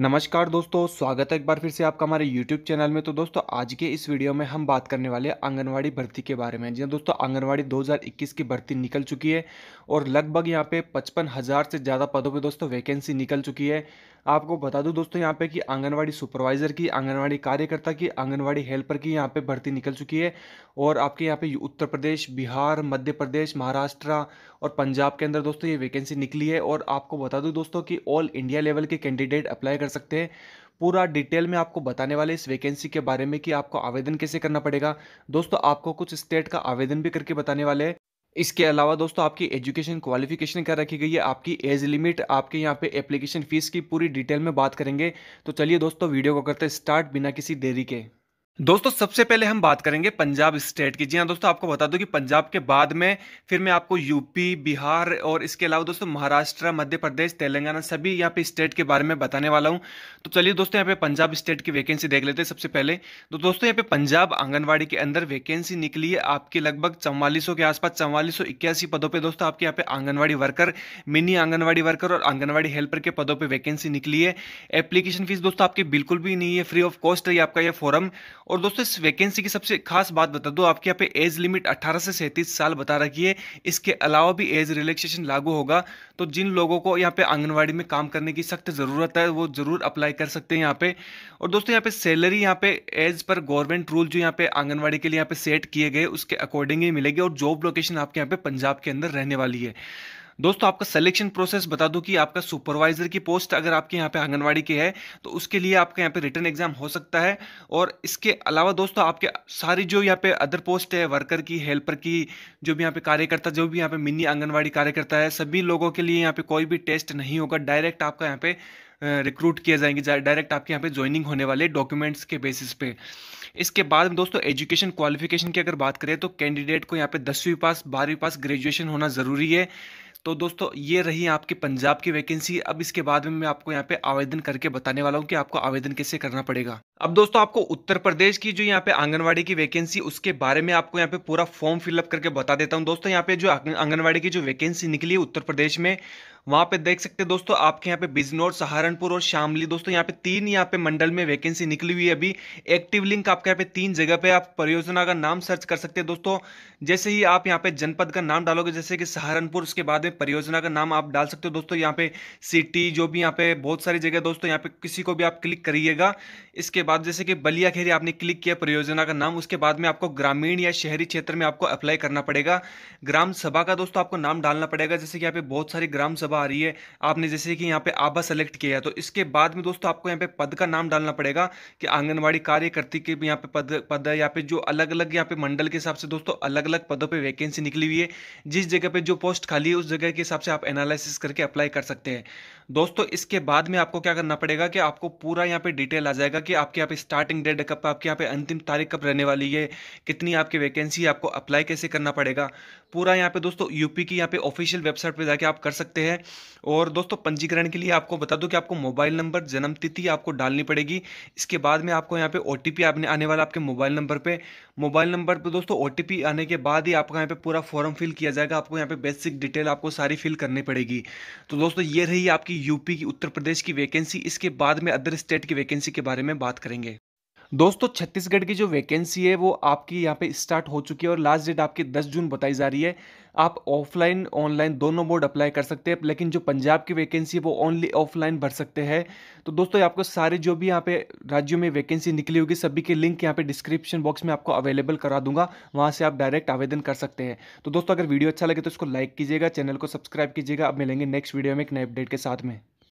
नमस्कार दोस्तों स्वागत है एक बार फिर से आपका हमारे YouTube चैनल में तो दोस्तों आज के इस वीडियो में हम बात करने वाले हैं आंगनवाड़ी भर्ती के बारे में जी हाँ दोस्तों आंगनवाड़ी 2021 की भर्ती निकल चुकी है और लगभग यहाँ पे पचपन हज़ार से ज़्यादा पदों पे दोस्तों वैकेंसी निकल चुकी है आपको बता दूं दोस्तों यहाँ पे कि आंगनवाड़ी सुपरवाइज़र की आंगनवाड़ी कार्यकर्ता की आंगनवाड़ी हेल्पर की यहाँ पे भर्ती निकल चुकी है और आपके यहाँ पे उत्तर प्रदेश बिहार मध्य प्रदेश महाराष्ट्र और पंजाब के अंदर दोस्तों ये वैकेंसी निकली है और आपको बता दूँ दोस्तों की ऑल इंडिया लेवल के कैंडिडेट अप्लाई कर सकते हैं पूरा डिटेल में आपको बताने वाले इस वैकेंसी के बारे में कि आपको आवेदन कैसे करना पड़ेगा दोस्तों आपको कुछ स्टेट का आवेदन भी करके बताने वाले हैं इसके अलावा दोस्तों आपकी एजुकेशन क्वालिफिकेशन क्या रखी गई है आपकी एज लिमिट आपके यहाँ पे एप्लीकेशन फ़ीस की पूरी डिटेल में बात करेंगे तो चलिए दोस्तों वीडियो को करते स्टार्ट बिना किसी देरी के दोस्तों सबसे पहले हम बात करेंगे पंजाब स्टेट की जी हाँ दोस्तों आपको बता दूं कि पंजाब के बाद में फिर मैं आपको यूपी बिहार और इसके अलावा दोस्तों महाराष्ट्र मध्य प्रदेश तेलंगाना सभी यहाँ पे स्टेट के बारे में बताने वाला हूँ तो चलिए दोस्तों यहाँ पे पंजाब स्टेट की वैकेंसी देख लेते हैं सबसे पहले तो दोस्तों यहाँ पे पंजाब आंगनबाड़ी के अंदर वैकेंसी निकली है आपकी लगभग चौवालीस के आसपास चौवालीस पदों पर दोस्तों आपके यहाँ पे anganwadi worker mini anganwadi worker और आंगनबाड़ी हेल्पर के पदों पर वैकेंसी निकली है एप्लीकेशन फीस दोस्तों आपकी बिल्कुल भी नहीं है फ्री ऑफ कॉस्ट है आपका यह फॉरम और दोस्तों इस वैकेंसी की सबसे खास बात बता दो आपके यहाँ पे एज लिमिट 18 से सैंतीस साल बता रखी है इसके अलावा भी एज रिलैक्सेशन लागू होगा तो जिन लोगों को यहाँ पे आंगनवाड़ी में काम करने की सख्त ज़रूरत है वो ज़रूर अप्लाई कर सकते हैं यहाँ पे और दोस्तों यहाँ पे सैलरी यहाँ पे एज पर गवर्नमेंट रूल जो यहाँ पे आंगनवाड़ी के लिए यहाँ पे सेट किए गए उसके अकॉर्डिंग ही मिलेगी और जॉब लोकेशन आपके यहाँ पे पंजाब के अंदर रहने वाली है दोस्तों आपका सिलेक्शन प्रोसेस बता दूं कि आपका सुपरवाइजर की पोस्ट अगर आपके यहाँ पे आंगनवाड़ी की है तो उसके लिए आपका यहाँ पे रिटर्न एग्जाम हो सकता है और इसके अलावा दोस्तों आपके सारी जो यहाँ पे अदर पोस्ट है वर्कर की हेल्पर की जो भी यहाँ पे कार्यकर्ता जो भी यहाँ पे मिनी आंगनबाड़ी कार्यकर्ता है सभी लोगों के लिए यहाँ पे कोई भी टेस्ट नहीं होगा डायरेक्ट आपका यहाँ पे रिक्रूट किया जाएंगे डायरेक्ट आपके यहाँ पे ज्वाइनिंग होने वाले डॉक्यूमेंट्स के बेसिस पे इसके बाद में दोस्तों एजुकेशन क्वालिफिकेशन की अगर बात करें तो कैंडिडेट को यहाँ पे दसवीं पास बारहवीं पास ग्रेजुएशन होना ज़रूरी है तो दोस्तों ये रही आपकी पंजाब की वैकेंसी अब इसके बाद में मैं आपको यहाँ पे आवेदन करके बताने वाला हूँ कि आपको आवेदन कैसे करना पड़ेगा अब दोस्तों आपको उत्तर प्रदेश की जो यहाँ पे आंगनवाड़ी की वैकेंसी उसके बारे में आपको यहाँ पे पूरा फॉर्म फिलअप करके बता देता हूँ दोस्तों यहाँ पे जो आंगनवाड़ी की जो वैकेंसी निकली है उत्तर प्रदेश में वहां पे देख सकते हैं दोस्तों आपके यहाँ पे बिजनौर सहारनपुर और शामली दोस्तों यहाँ पे तीन यहाँ पे मंडल में वैकेंसी निकली हुई है अभी एक्टिव लिंक आपके यहाँ पे तीन जगह पे आप परियोजना का नाम सर्च कर सकते हैं दोस्तों जैसे ही आप यहाँ पे जनपद का नाम डालोगे जैसे कि सहारनपुर उसके बाद में परियोजना का नाम आप डाल सकते हो दोस्तों यहाँ पे सिटी जो भी यहाँ पे बहुत सारी जगह दोस्तों यहाँ पे किसी को भी आप क्लिक करिएगा इसके बाद जैसे कि बलिया खेरी आपने क्लिक किया परियोजना का नाम उसके बाद में आपको ग्रामीण या शहरी क्षेत्र में आपको अप्लाई करना पड़ेगा ग्राम सभा का दोस्तों आपको नाम डालना पड़ेगा जैसे कि यहाँ पे बहुत सारी ग्राम सभा अलावा आ रही है आपने जैसे कि यहाँ पे आबा सेलेक्ट किया तो इसके बाद में दोस्तों आपको यहाँ पे पद का नाम डालना पड़ेगा कि आंगनबाड़ी कार्यकर्ती के भी यहाँ पे पद पद है यहाँ पे जो अलग अलग यहाँ पे मंडल के हिसाब से दोस्तों अलग अलग पदों पर वैकेंसी निकली हुई है जिस जगह पर जो पोस्ट खाली है उस जगह के हिसाब से आप एनालिसिस करके अप्लाई कर सकते हैं दोस्तों इसके बाद में आपको क्या करना पड़ेगा कि आपको पूरा यहाँ पे डिटेल आ जाएगा कि आपके यहाँ पे स्टार्टिंग डेट कब आपके यहाँ पे अंतिम तारीख कब रहने वाली है कितनी आपकी वैकेंसी आपको अप्लाई कैसे करना पड़ेगा पूरा यहाँ पे दोस्तों यूपी की यहाँ पे ऑफिशियल वेबसाइट पे जाके आप कर सकते हैं और दोस्तों पंजीकरण के लिए आपको बता दो कि आपको मोबाइल नंबर जन्म तिथि आपको डालनी पड़ेगी इसके बाद में आपको यहाँ पे ओ आपने आने वाला आपके मोबाइल नंबर पे मोबाइल नंबर पे दोस्तों ओ आने के बाद ही आपको यहाँ पे पूरा फॉर्म फिल किया जाएगा आपको यहाँ पे बेसिक डिटेल आपको सारी फिल करनी पड़ेगी तो दोस्तों ये रही आपकी यूपी की उत्तर प्रदेश की वैकेंसी इसके बाद में अदर स्टेट की वैकेंसी के बारे में बात करेंगे दोस्तों छत्तीसगढ़ की जो वैकेंसी है वो आपकी यहाँ पे स्टार्ट हो चुकी है और लास्ट डेट आपकी 10 जून बताई जा रही है आप ऑफलाइन ऑनलाइन दोनों बोर्ड अप्लाई कर सकते हैं लेकिन जो पंजाब की वैकेंसी है वो ओनली ऑफलाइन भर सकते हैं तो दोस्तों आपको सारे जो भी यहाँ पे राज्यों में वैकेंसी निकली होगी सभी के लिंक यहाँ पे डिस्क्रिप्शन बॉक्स में आपको अवेलेबल करा दूंगा वहाँ से आप डायरेक्ट आवेदन कर सकते हैं तो दोस्तों अगर वीडियो अच्छा लगे तो इसको लाइक कीजिएगा चैनल को सब्सक्राइब कीजिएगा अब मिलेंगे नेक्स्ट वीडियो में एक नए अपडेट के साथ में